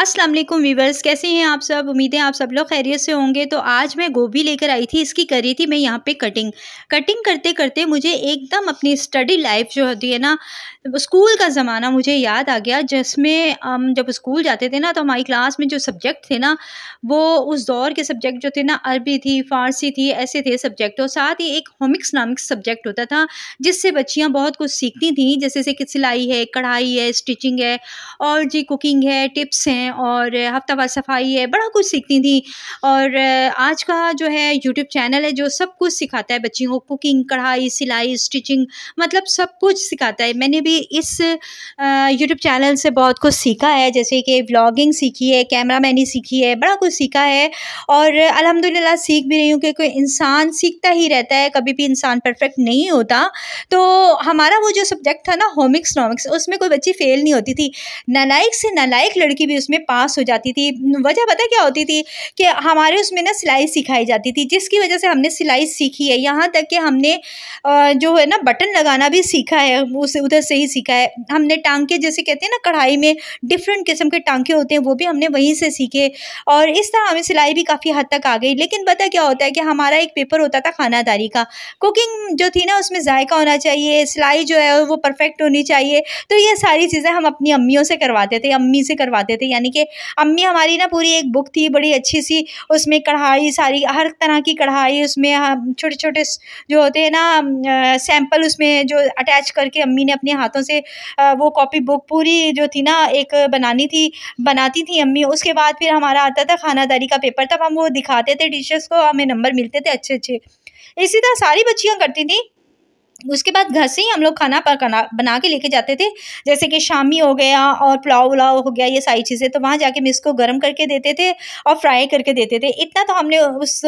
Aslam viewers कैसे हैं आप सब उम्मीद है आप सब लोग खैरियत से होंगे तो आज मैं गोभी लेकर आई थी इसकी करी थी मैं यहाँ पे कटिंग कटिंग करते करते मुझे एकदम अपनी स्टडी लाइफ जो होती है ना स्कूल का ज़माना मुझे याद आ गया जिसमें हम जब स्कूल जाते थे ना तो हमारी क्लास में जो सब्जेक्ट थे ना वो उस दौर के सब्जेक्ट जो थे ना अरबी थी फ़ारसी थी ऐसे थे सब्जेक्ट और साथ ही एक होमिक्स नामिक सब्जेक्ट होता था जिससे बच्चियाँ बहुत कुछ सीखती थी जैसे कि सिलाई है कढ़ाई है स्टिचिंग है और जी कुकिंग है टिप्स हैं हैं और हफ्तावार सफाई है बड़ा कुछ सीखती थी और आज का जो है यूट्यूब चैनल है जो सब कुछ सिखाता है बच्चियों को कुकिंग कढ़ाई सिलाई स्टिचिंग मतलब सब कुछ सिखाता है मैंने भी इस यूट्यूब चैनल से बहुत कुछ सीखा है जैसे कि व्लॉगिंग सीखी है कैमरा मैनी सीखी है बड़ा कुछ सीखा है और अलहमदिल्ला सीख भी रही हूँ क्योंकि इंसान सीखता ही रहता है कभी भी इंसान परफेक्ट नहीं होता तो हमारा वो जो सब्जेक्ट था ना होमिक्स नॉमिक्स उसमें कोई बच्ची फेल नहीं होती थी नालायक से नालायक लड़की भी उसमें उसमें पास हो जाती थी वजह पता क्या होती थी कि हमारे उसमें ना सिलाई सिखाई जाती थी जिसकी वजह से हमने सिलाई सीखी है यहाँ तक कि हमने जो है ना बटन लगाना भी सीखा है उसे उधर से ही सीखा है हमने टांके जैसे कहते हैं ना कढ़ाई में डिफरेंट किस्म के टांके होते हैं वो भी हमने वहीं से सीखे और इस तरह हमें सिलाई भी काफ़ी हद तक आ गई लेकिन पता क्या होता है कि हमारा एक पेपर होता था खानादारी का कुकिंग जो थी ना उसमें जायका होना चाहिए सिलाई जो है वो परफेक्ट होनी चाहिए तो ये सारी चीज़ें हम अपनी अम्मियों से करवाते थे अम्मी से करवाते थे यानी यानी कि अम्मी हमारी ना पूरी एक बुक थी बड़ी अच्छी सी उसमें कढ़ाई सारी हर तरह की कढ़ाई उसमें छोटे छोटे जो होते हैं ना सैम्पल उसमें जो अटैच करके अम्मी ने अपने हाथों से वो कॉपी बुक पूरी जो थी ना एक बनानी थी बनाती थी अम्मी उसके बाद फिर हमारा आता था खानादारी का पेपर तब हम वो दिखाते थे टीचर्स को हमें नंबर मिलते थे अच्छे अच्छे इसी तरह सारी बच्चियाँ करती थी उसके बाद घर से ही हम लोग खाना पकाना बना के लेके जाते थे जैसे कि शामी हो गया और पुलाव उलाव हो गया ये सारी चीज़ें तो वहाँ जाके मिस को गर्म करके देते थे और फ्राई करके देते थे इतना तो हमने उस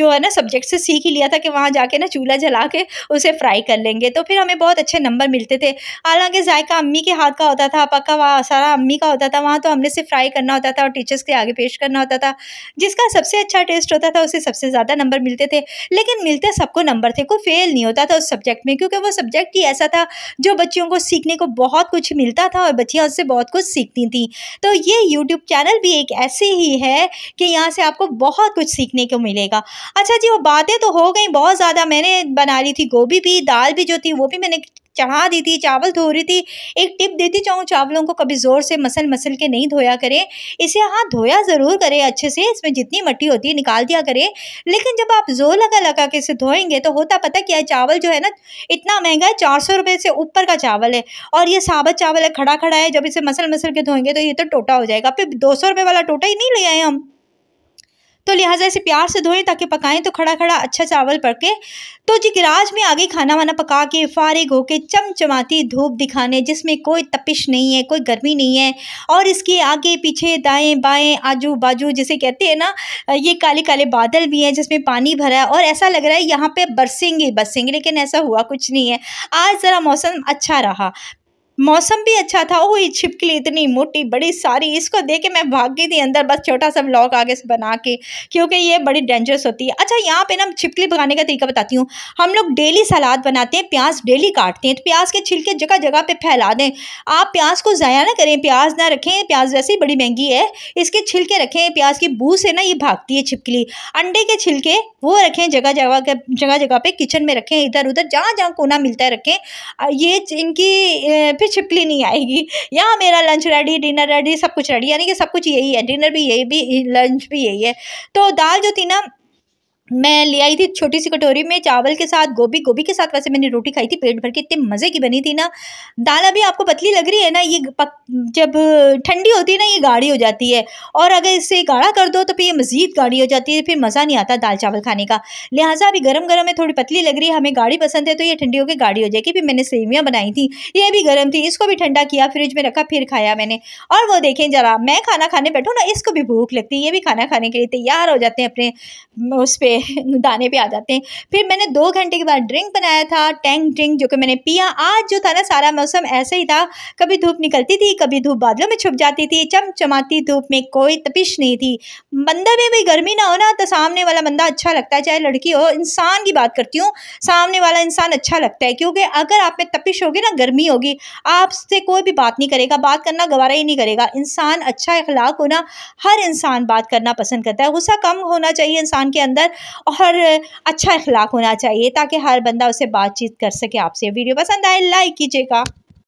जो है ना सब्जेक्ट से सीख ही लिया था कि वहाँ जाके ना चूल्हा जला के उसे फ्राई कर लेंगे तो फिर हमें बहुत अच्छे नंबर मिलते थे हालांकि जायका अम्मी के हाथ का होता था पक्का वहाँ सारा अम्मी का होता था वहाँ तो हमने सिर्फ फ्राई करना होता था और टीचर्स के आगे पेश करना होता था जिसका सबसे अच्छा टेस्ट होता था उसे सबसे ज़्यादा नंबर मिलते थे लेकिन मिलते सबको नंबर थे कोई फेल नहीं होता होता था उस सब्जेक्ट में क्योंकि वो सब्जेक्ट ही ऐसा था जो बच्चियों को सीखने को बहुत कुछ मिलता था और बच्चियाँ उससे बहुत कुछ सीखती थी तो ये यूट्यूब चैनल भी एक ऐसे ही है कि यहाँ से आपको बहुत कुछ सीखने को मिलेगा अच्छा जी वो बातें तो हो गई बहुत ज़्यादा मैंने बना ली थी गोभी भी दाल भी जो थी वो भी मैंने चढ़ा दी थी चावल धो रही थी एक टिप देती चाहूँ चावलों को कभी ज़ोर से मसल मसल के नहीं धोया करें इसे हाँ धोया ज़रूर करें अच्छे से इसमें जितनी मट्टी होती है निकाल दिया करें लेकिन जब आप जोर लगा लगा के इसे धोएंगे तो होता पता क्या है चावल जो है ना इतना महंगा है चार सौ से ऊपर का चावल है और ये साबत चावल है खड़ा खड़ा है जब इसे मसल मसल के धोएंगे तो ये तो टोटा हो जाएगा फिर दो सौ रुपये वाला टोटा ही नहीं ले आए हम तो लिहाजा इसे प्यार से धोएं ताकि पकाएं तो खड़ा खड़ा अच्छा चावल पके तो जी गिराज में आगे खाना वाना पका के फारिग होके चमचमाती धूप दिखाने जिसमें कोई तपिश नहीं है कोई गर्मी नहीं है और इसके आगे पीछे दाएं बाएं आजू बाजू जिसे कहते हैं ना ये काले काले बादल भी हैं जिसमें पानी भरा है और ऐसा लग रहा है यहाँ पर बरसेंगे बरसेंगे लेकिन ऐसा हुआ कुछ नहीं है आज ज़रा मौसम अच्छा रहा मौसम भी अच्छा था वही छिपकली इतनी मोटी बड़ी सारी इसको देख के मैं भाग गई थी अंदर बस छोटा सा ब्लॉग आगे से बना के क्योंकि ये बड़ी डेंजरस होती है अच्छा यहाँ पे ना छिपकली पकाने का तरीका बताती हूँ हम लोग डेली सलाद बनाते हैं प्याज डेली काटते हैं तो प्याज के छिलके जगह जगह पे फैला दें आप प्याज को ज़ाया ना करें प्याज ना रखें प्याज वैसे ही बड़ी महंगी है इसके छिलके रखें प्याज की बू से ना ये भागती है छिपकली अंडे के छिलके वो रखें जगह जगह के जगह जगह पर किचन में रखें इधर उधर जहाँ जहाँ कोना मिलता है रखें ये इनकी फिर छिपली नहीं आएगी यहाँ मेरा लंच रेडी डिनर रेडी सब कुछ रेडी यानी कि सब कुछ यही है डिनर भी यही भी लंच भी यही है तो दाल जो थी ना मैं ले आई थी छोटी सी कटोरी में चावल के साथ गोभी गोभी के साथ वैसे मैंने रोटी खाई थी पेट भर के इतने मज़े की बनी थी ना दाल अभी आपको पतली लग रही है ना ये पक जब ठंडी होती है ना ये गाढ़ी हो जाती है और अगर इसे गाढ़ा कर दो तो फिर ये मज़ीद गाढ़ी हो जाती है फिर मज़ा नहीं आता दाल चावल खाने का लिहाजा अभी गर्म गर्म है थोड़ी पतली लग रही है हमें गाढ़ी पसंद है तो ये ठंडी होकर गाढ़ी हो जाएगी फिर मैंने सेवियाँ बनाई थी ये भी गर्म थी इसको भी ठंडा किया फ्रिज में रखा फिर खाया मैंने और वो देखें ज़रा मैं खाना खाने बैठूँ ना इसको भी भूख लगती है ये भी खाना खाने के लिए तैयार हो जाते हैं अपने उस पर दाने पे आ जाते हैं फिर मैंने दो घंटे के बाद ड्रिंक बनाया था टैंक ड्रिंक जो कि मैंने पिया आज जो था ना सारा मौसम ऐसा ही था कभी धूप निकलती थी कभी धूप बादलों में छुप जाती थी चमचमाती धूप में कोई तपिश नहीं थी बंदा में भी गर्मी ना हो ना तो सामने वाला बंदा अच्छा लगता है चाहे लड़की हो इंसान की बात करती हूँ सामने वाला इंसान अच्छा लगता है क्योंकि अगर आप में तपिश होगी ना गर्मी होगी आपसे कोई भी बात नहीं करेगा बात करना गवारा ही नहीं करेगा इंसान अच्छा इखलाक होना हर इंसान बात करना पसंद करता है गुस्सा कम होना चाहिए इंसान के अंदर और अच्छा अखलाक होना चाहिए ताकि हर बंदा उससे बातचीत कर सके आपसे वीडियो पसंद आए लाइक कीजिएगा